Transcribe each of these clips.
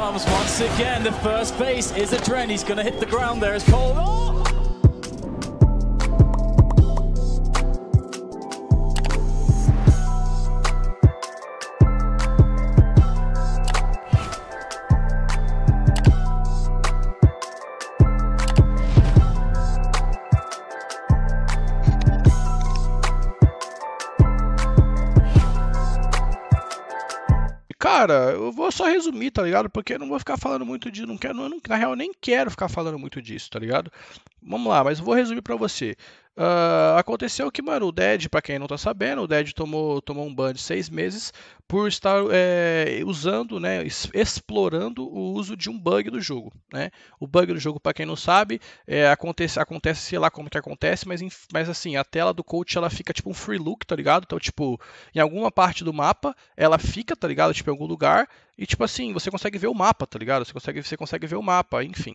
once again. The first base is a trend. He's going to hit the ground there. as Cole. Oh! Cara, eu vou só resumir, tá ligado? Porque eu não vou ficar falando muito disso. Não quero, não, na real, nem quero ficar falando muito disso, tá ligado? Vamos lá, mas vou resumir para você. Uh, aconteceu que, mano, o Dead, para quem não tá sabendo, o Dead tomou, tomou um ban de seis meses por estar é, usando, né, explorando o uso de um bug do jogo, né? O bug do jogo, para quem não sabe, é, acontece, acontece, sei lá como que acontece, mas, mas assim, a tela do coach, ela fica tipo um free look, tá ligado? Então, tipo, em alguma parte do mapa, ela fica, tá ligado? Tipo, em algum lugar, e tipo assim, você consegue ver o mapa, tá ligado? Você consegue, você consegue ver o mapa, enfim.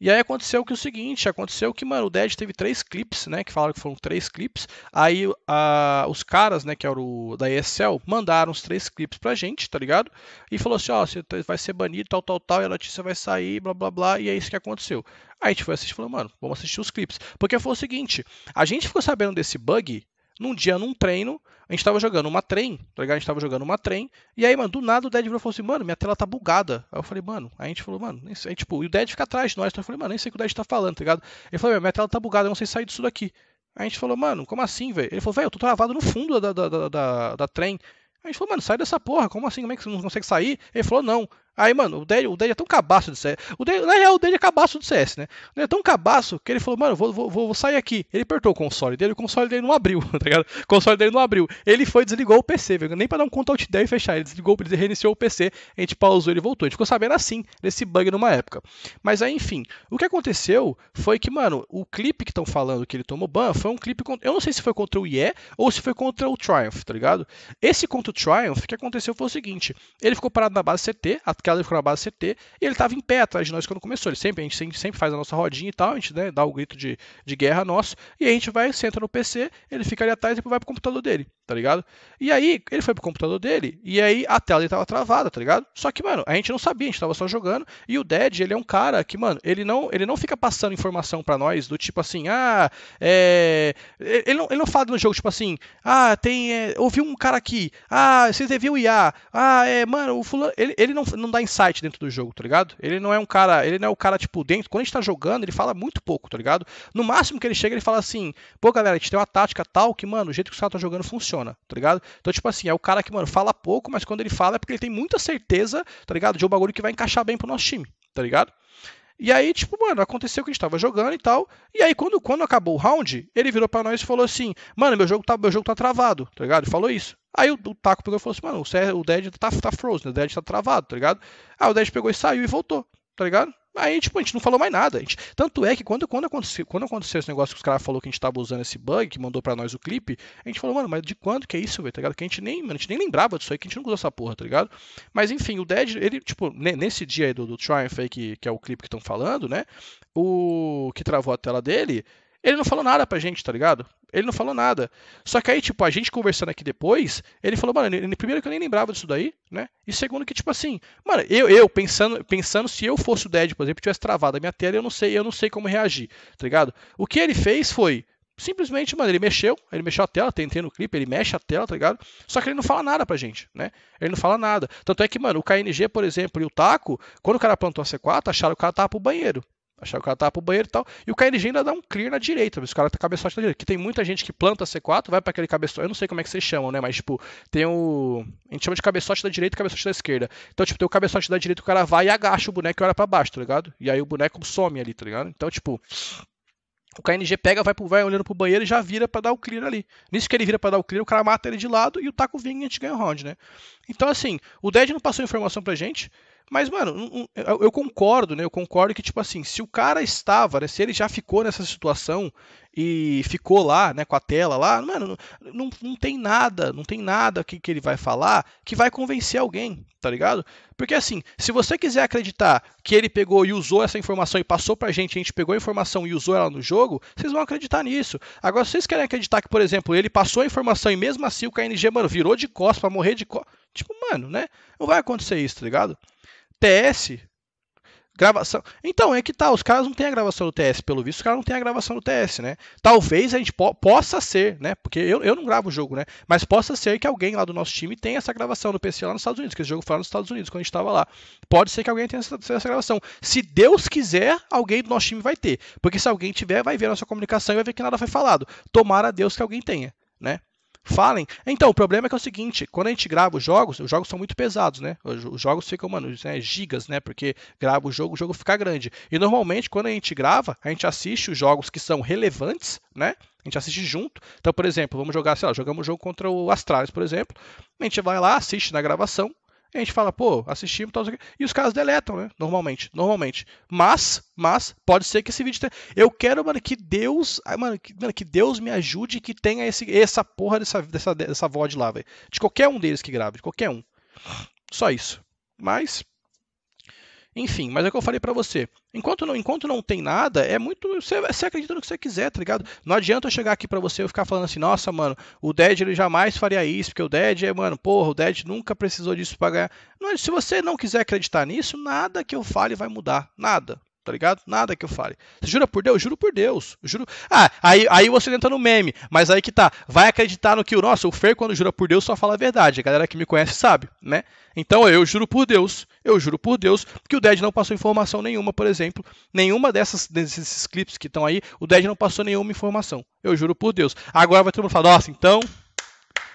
E aí aconteceu que o seguinte, aconteceu que, mano, o Dead teve três clipes, né? Que falaram que foram três clipes. Aí a, os caras, né, que eram o, da ESL, mandaram os três clipes pra gente, tá ligado? E falou assim, ó, você tá, vai ser banido, tal, tal, tal, e a notícia vai sair, blá, blá, blá, e é isso que aconteceu. Aí a gente foi assistir e falou, mano, vamos assistir os clipes. Porque foi o seguinte, a gente ficou sabendo desse bug num dia, num treino, a gente estava jogando uma trem, tá ligado? A gente estava jogando uma trem, e aí, mano, do nada o Dead virou e falou assim, mano, minha tela tá bugada. Aí eu falei, mano, aí a gente falou, mano, aí, tipo, e o Dead fica atrás de nós, então eu falei, mano, nem sei o que o Dead tá falando, tá ligado? Ele falou, minha tela tá bugada, eu não sei sair disso daqui. Aí a gente falou, mano, como assim, velho? Ele falou, velho, eu tô travado no fundo da, da, da, da, da trem. Aí a gente falou, mano, sai dessa porra, como assim? Como é que você não consegue sair? Ele falou, não. Aí, mano, o Dead, o Dead é tão cabaço de CS. O Dead, na real, o Dead é cabaço do CS, né? Ele é tão cabaço que ele falou, mano, vou, vou, vou sair aqui. Ele apertou o console dele, o console dele não abriu, tá ligado? O console dele não abriu. Ele foi desligou o PC, viu? Nem pra dar um ctrl alt e fechar. Ele desligou, ele reiniciou o PC, a gente pausou ele voltou. A gente ficou sabendo assim, desse bug numa época. Mas aí, enfim, o que aconteceu foi que, mano, o clipe que estão falando que ele tomou ban foi um clipe. Eu não sei se foi contra o IE ou se foi contra o Triumph, tá ligado? Esse contra o Triumph, o que aconteceu foi o seguinte: ele ficou parado na base CT, até escada, ficou na base CT, e ele estava em pé atrás de nós quando começou. Ele sempre, a gente sempre faz a nossa rodinha e tal, a gente né, dá o grito de, de guerra nosso, e a gente vai, senta no PC, ele fica ali atrás e vai pro computador dele, tá ligado? E aí, ele foi pro computador dele, e aí a tela ele tava travada, tá ligado? Só que, mano, a gente não sabia, a gente tava só jogando, e o Dead, ele é um cara que, mano, ele não, ele não fica passando informação para nós do tipo assim, ah, é. Ele não, ele não fala no jogo, tipo assim, ah, tem. É... Ouvi um cara aqui, ah, vocês deviam IA, ah, é, mano, o fulano. Ele, ele não, não dá dá insight dentro do jogo, tá ligado? Ele não é um cara, ele não é o cara, tipo, dentro. Quando a gente tá jogando, ele fala muito pouco, tá ligado? No máximo que ele chega, ele fala assim, pô, galera, a gente tem uma tática tal que, mano, o jeito que os caras tá jogando funciona, tá ligado? Então, tipo assim, é o cara que, mano, fala pouco, mas quando ele fala é porque ele tem muita certeza, tá ligado? De um bagulho que vai encaixar bem pro nosso time, tá ligado? E aí, tipo, mano, aconteceu que a gente tava jogando e tal. E aí, quando, quando acabou o round, ele virou para nós e falou assim: Mano, meu jogo tá, meu jogo tá travado, tá ligado? Ele falou isso. Aí o, o Taco pegou e falou assim: Mano, o, Dead tá, tá frozen, o Dead tá travado, tá ligado? Aí o Dead pegou e saiu e voltou, tá ligado? Aí, tipo, a gente não falou mais nada. Gente... Tanto é que quando, quando, aconteceu, quando aconteceu esse negócio que os caras falaram que a gente tava usando esse bug, que mandou para nós o clipe, a gente falou, mano, mas de quando que é isso, velho? Tá ligado? Que a gente nem, mano, a gente nem lembrava disso aí, que a gente não usou essa porra, tá ligado? Mas enfim, o Dead, ele, tipo, nesse dia aí do, do Triumph aí, que, que é o clipe que estão falando, né? O que travou a tela dele, ele não falou nada pra gente, tá ligado? Ele não falou nada. Só que aí, tipo, a gente conversando aqui depois, ele falou, mano, primeiro que eu nem lembrava disso daí, né? E segundo que, tipo assim, mano, eu, eu pensando, pensando se eu fosse o Dead, por exemplo, tivesse travado a minha tela, eu não sei, eu não sei como reagir, tá ligado? O que ele fez foi, simplesmente, mano, ele mexeu, ele mexeu a tela, tentei no clipe, ele mexe a tela, tá ligado? Só que ele não fala nada pra gente, né? Ele não fala nada. Tanto é que, mano, o KNG, por exemplo, e o Taco, quando o cara plantou a C4, acharam que o cara tava pro banheiro, achar que o cara tava pro banheiro e tal. E o Kng ainda dá um clear na direita, os caras tá cabeçote na direita. Que tem muita gente que planta C4, vai para aquele cabeçote. Eu não sei como é que vocês chamam, né? Mas, tipo, tem o. A gente chama de cabeçote da direita e cabeçote da esquerda. Então, tipo, tem o cabeçote da direita, o cara vai e agacha o boneco e olha pra baixo, tá ligado? E aí o boneco some ali, tá ligado? Então, tipo. O KNG pega, vai, pro, vai olhando pro banheiro e já vira para dar o clear ali. Nisso que ele vira para dar o clear, o cara mata ele de lado e o Taco vinga e a gente ganha o round, né? Então, assim, o Dead não passou informação pra gente. Mas, mano, eu concordo, né? Eu concordo que, tipo assim, se o cara estava, né? Se ele já ficou nessa situação e ficou lá, né, com a tela lá, mano, não, não tem nada, não tem nada que, que ele vai falar que vai convencer alguém, tá ligado? Porque assim, se você quiser acreditar que ele pegou e usou essa informação e passou pra gente, a gente pegou a informação e usou ela no jogo, vocês vão acreditar nisso. Agora, se vocês querem acreditar que, por exemplo, ele passou a informação e mesmo assim o KNG, mano, virou de costas pra morrer de costas, tipo, mano, né? Não vai acontecer isso, tá ligado? TS, gravação. Então, é que tá, os caras não têm a gravação do TS, pelo visto, os caras não têm a gravação do TS, né? Talvez a gente po possa ser, né? Porque eu, eu não gravo o jogo, né? Mas possa ser que alguém lá do nosso time tenha essa gravação do PC lá nos Estados Unidos, que esse jogo foi lá nos Estados Unidos, quando a gente tava lá. Pode ser que alguém tenha essa, essa gravação. Se Deus quiser, alguém do nosso time vai ter. Porque se alguém tiver, vai ver a nossa comunicação e vai ver que nada foi falado. Tomara a Deus que alguém tenha, né? falem. Então, o problema é que é o seguinte, quando a gente grava os jogos, os jogos são muito pesados, né? Os jogos ficam, mano, né, gigas, né? Porque grava o jogo, o jogo fica grande. E normalmente, quando a gente grava, a gente assiste os jogos que são relevantes, né? A gente assiste junto. Então, por exemplo, vamos jogar, sei lá, jogamos um jogo contra o Astralis, por exemplo. A gente vai lá, assiste na gravação, a gente fala, pô, assistimos, tal, e os caras deletam, né? Normalmente, normalmente. Mas, mas, pode ser que esse vídeo tenha... Eu quero, mano, que Deus, mano, que, mano, que Deus me ajude e que tenha esse, essa porra dessa, dessa, dessa VOD lá, velho. De qualquer um deles que grave, de qualquer um. Só isso. Mas, enfim, mas é o que eu falei para você. Enquanto não, enquanto não tem nada, é muito. Você, você acredita no que você quiser, tá ligado? Não adianta eu chegar aqui para você e ficar falando assim, nossa, mano, o Dead ele jamais faria isso, porque o Dead é, mano, porra, o Dead nunca precisou disso pra ganhar. Não, se você não quiser acreditar nisso, nada que eu fale vai mudar. Nada tá ligado? Nada que eu fale. Você jura por Deus? Juro por Deus. Juro. Ah, aí, aí você entra no meme, mas aí que tá. Vai acreditar no que o nosso, o Fer, quando jura por Deus, só fala a verdade. A galera que me conhece sabe, né? Então eu juro por Deus, eu juro por Deus, que o Dead não passou informação nenhuma, por exemplo. Nenhuma dessas desses clipes que estão aí, o Dead não passou nenhuma informação. Eu juro por Deus. Agora vai todo mundo falar, nossa, então,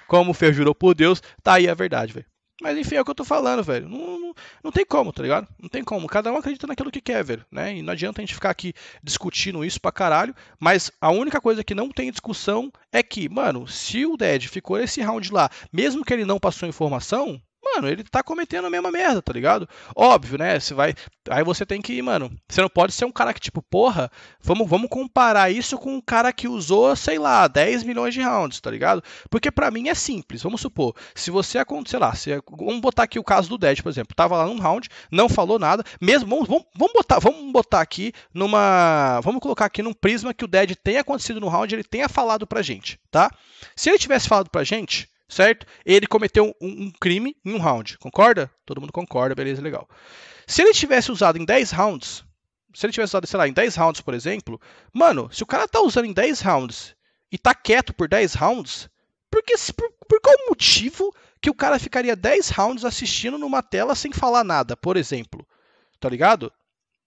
como o Fer jurou por Deus, tá aí a verdade, velho. Mas enfim, é o que eu tô falando, velho. Não, não, não, tem como, tá ligado? Não tem como. Cada um acredita naquilo que quer, velho, né? E não adianta a gente ficar aqui discutindo isso pra caralho. Mas a única coisa que não tem discussão é que, mano, se o Dead ficou esse round lá, mesmo que ele não passou informação, Mano, ele tá cometendo a mesma merda, tá ligado? Óbvio, né? Você vai. Aí você tem que, mano. Você não pode ser um cara que, tipo, porra, vamos, vamos comparar isso com um cara que usou, sei lá, 10 milhões de rounds, tá ligado? Porque para mim é simples. Vamos supor, se você acontecer lá, se, vamos botar aqui o caso do Dead, por exemplo. Tava lá num round, não falou nada. Mesmo, vamos, vamos, botar, vamos botar aqui numa. Vamos colocar aqui num prisma que o Dead tenha acontecido no round, ele tenha falado pra gente, tá? Se ele tivesse falado pra gente, certo? Ele cometeu um, um, crime em um round, concorda? Todo mundo concorda, beleza, legal. Se ele tivesse usado em 10 rounds, se ele tivesse usado, sei lá, em 10 rounds, por exemplo, mano, se o cara tá usando em 10 rounds e tá quieto por 10 rounds, por, que, por, por qual motivo que o cara ficaria 10 rounds assistindo numa tela sem falar nada, por exemplo? Tá ligado?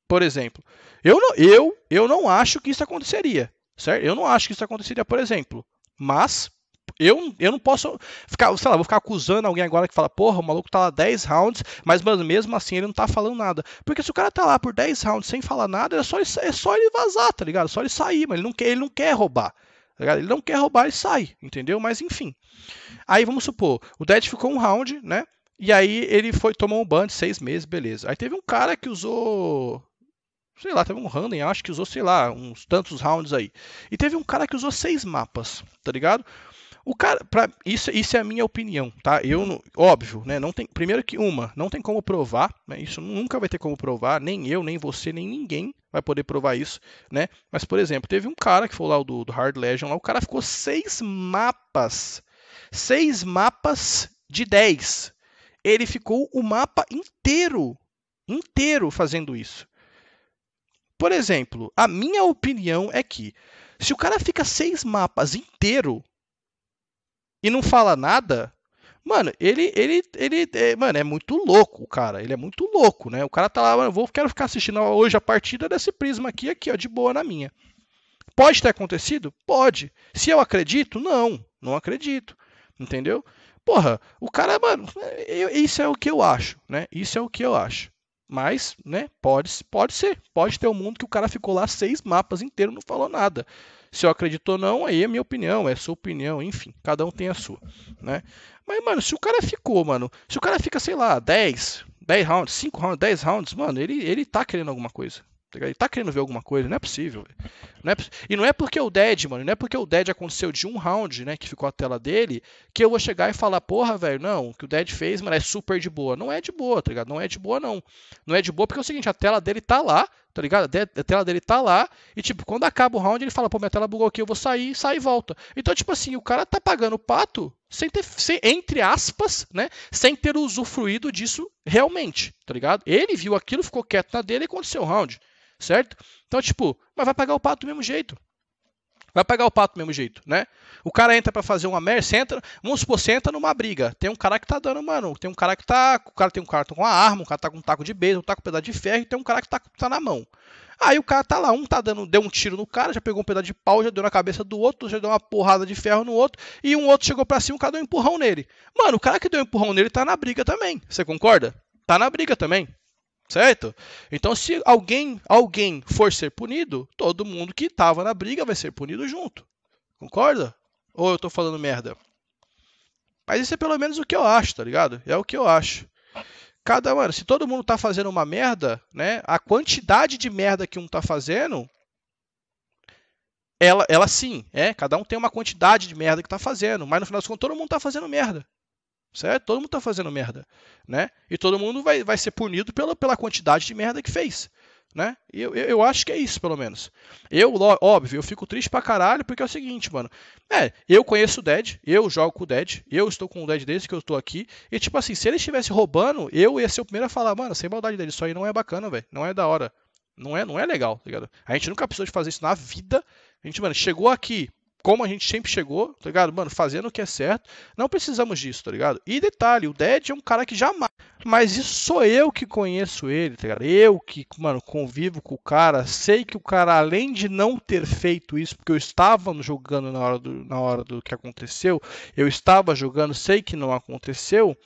Por exemplo, eu não, eu, eu não acho que isso aconteceria, certo? Eu não acho que isso aconteceria, por exemplo. Mas eu, eu não posso ficar, sei lá, vou ficar acusando alguém agora que fala, porra, o maluco tá lá 10 rounds, mas mano, mesmo assim ele não tá falando nada. Porque se o cara tá lá por 10 rounds sem falar nada, é só ele, é só ele vazar, tá ligado? É só ele sair, mas ele não quer, ele não quer roubar. Tá ele não quer roubar e sai, entendeu? Mas enfim. Aí vamos supor, o Dead ficou um round, né? E aí ele foi tomou um ban de seis meses, beleza. Aí teve um cara que usou. Sei lá, teve um random, acho que usou, sei lá, uns tantos rounds aí. E teve um cara que usou seis mapas, tá ligado? O cara, pra, isso, isso é a minha opinião, tá? Eu, óbvio, né? Não tem, primeiro que uma, não tem como provar, né? Isso nunca vai ter como provar, nem eu, nem você, nem ninguém vai poder provar isso, né? Mas, por exemplo, teve um cara que foi lá do, do Hard Legend, lá, o cara ficou seis mapas, seis mapas de dez Ele ficou o mapa inteiro, inteiro fazendo isso. Por exemplo, a minha opinião é que se o cara fica seis mapas inteiro e não fala nada, Mano, ele, ele, ele, é, mano, é muito louco cara. Ele é muito louco, né? O cara tá lá, mano, vou, quero ficar assistindo hoje a partida desse prisma aqui, aqui, ó, de boa na minha. Pode ter acontecido? Pode. Se eu acredito? Não, não acredito. Entendeu? Porra, o cara, mano, é, eu, isso é o que eu acho, né? Isso é o que eu acho. Mas, né, pode, pode ser. Pode ter um mundo que o cara ficou lá seis mapas inteiros não falou nada. Se eu acredito ou não, aí é minha opinião, é sua opinião, enfim, cada um tem a sua, né? Mas, mano, se o cara ficou, mano, se o cara fica, sei lá, 10, 10 rounds, 5 rounds, 10 rounds, mano, ele, ele tá querendo alguma coisa. Tá ele tá querendo ver alguma coisa, não é possível. Não é, e não é porque o Dead, mano, não é porque o Dead aconteceu de um round, né, que ficou a tela dele, que eu vou chegar e falar, porra, velho, não, o que o Dead fez, mano, é super de boa. Não é de boa, tá ligado? Não é de boa, não. Não é de boa porque é o seguinte, a tela dele tá lá, tá ligado? A tela dele tá lá e, tipo, quando acaba o round, ele fala, pô, minha tela bugou aqui, eu vou sair, sai e volta. Então, tipo assim, o cara tá pagando o pato sem ter, sem, entre aspas, né? Sem ter usufruído disso realmente, tá ligado? Ele viu aquilo, ficou quieto na dele e aconteceu o round, certo? Então, tipo, mas vai pagar o pato do mesmo jeito vai pegar o pato do mesmo jeito, né? O cara entra para fazer uma merce, entra, vamos supor, você entra numa briga. Tem um cara que tá dando, mano. Tem um cara que tá. O cara tem um cara com uma arma, um cara tá com um taco de beijo, um taco com um pedaço de ferro, e tem um cara que tá, tá na mão. Aí o cara tá lá, um tá dando, deu um tiro no cara, já pegou um pedaço de pau, já deu na cabeça do outro, já deu uma porrada de ferro no outro, e um outro chegou para cima, o cara deu um empurrão nele. Mano, o cara que deu um empurrão nele tá na briga também. Você concorda? Tá na briga também certo? Então, se alguém, alguém for ser punido, todo mundo que estava na briga vai ser punido junto. Concorda? Ou eu estou falando merda? Mas isso é pelo menos o que eu acho, tá ligado? É o que eu acho. Cada, mano, se todo mundo tá fazendo uma merda, né? A quantidade de merda que um tá fazendo, ela, ela sim, é. Cada um tem uma quantidade de merda que tá fazendo, mas no final das contas todo mundo tá fazendo merda certo? Todo mundo está fazendo merda, né? E todo mundo vai, vai ser punido pela, pela quantidade de merda que fez, né? Eu, eu, eu, acho que é isso, pelo menos. Eu, óbvio, eu fico triste pra caralho porque é o seguinte, mano. É, eu conheço o Dead, eu jogo com o Dead, eu estou com o Dead desde que eu estou aqui. E, tipo assim, se ele estivesse roubando, eu ia ser o primeiro a falar, mano, sem maldade dele, isso aí não é bacana, velho, não é da hora. Não é, não é legal, tá ligado? A gente nunca precisou de fazer isso na vida. A gente, mano, chegou aqui, como a gente sempre chegou, tá ligado? Mano, fazendo o que é certo. Não precisamos disso, tá ligado? E detalhe, o Dead é um cara que jamais. Mas isso sou eu que conheço ele, tá ligado? Eu que, mano, convivo com o cara. Sei que o cara, além de não ter feito isso, porque eu estava jogando na hora do, na hora do que aconteceu, eu estava jogando, sei que não aconteceu.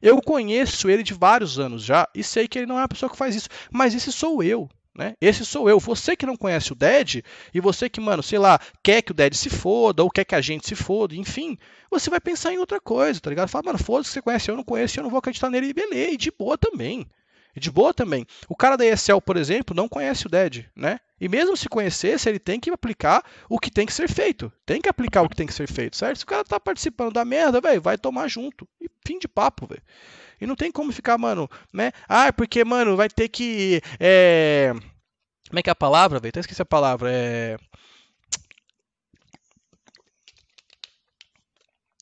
Eu conheço ele de vários anos já e sei que ele não é a pessoa que faz isso. Mas esse sou eu, né? Esse sou eu. Você que não conhece o Dead e você que, mano, sei lá, quer que o Dead se foda ou quer que a gente se foda, enfim, você vai pensar em outra coisa, tá ligado? Fala, mano, foda-se, você conhece, eu não conheço, eu não vou acreditar nele e beleza, e de boa também. de boa também. O cara da ESL, por exemplo, não conhece o Dead, né? E mesmo se conhecesse, ele tem que aplicar o que tem que ser feito. Tem que aplicar o que tem que ser feito, certo? Se o cara tá participando da merda, velho, vai tomar junto. E fim de papo, velho. E não tem como ficar, mano, né? Ah, porque, mano, vai ter que. É... Como é que é a palavra, velho? Até esqueci a palavra. É.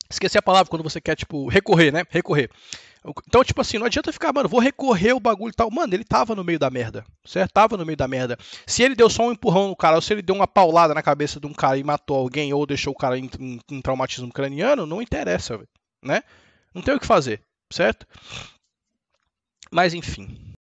Esqueci a palavra quando você quer, tipo, recorrer, né? Recorrer. Então, tipo assim, não adianta ficar, mano, vou recorrer o bagulho e tal. Mano, ele tava no meio da merda, certo? Tava no meio da merda. Se ele deu só um empurrão no cara, ou se ele deu uma paulada na cabeça de um cara e matou alguém, ou deixou o cara em, em, em traumatismo craniano, não interessa, véio, né? Não tem o que fazer certo? Mas enfim,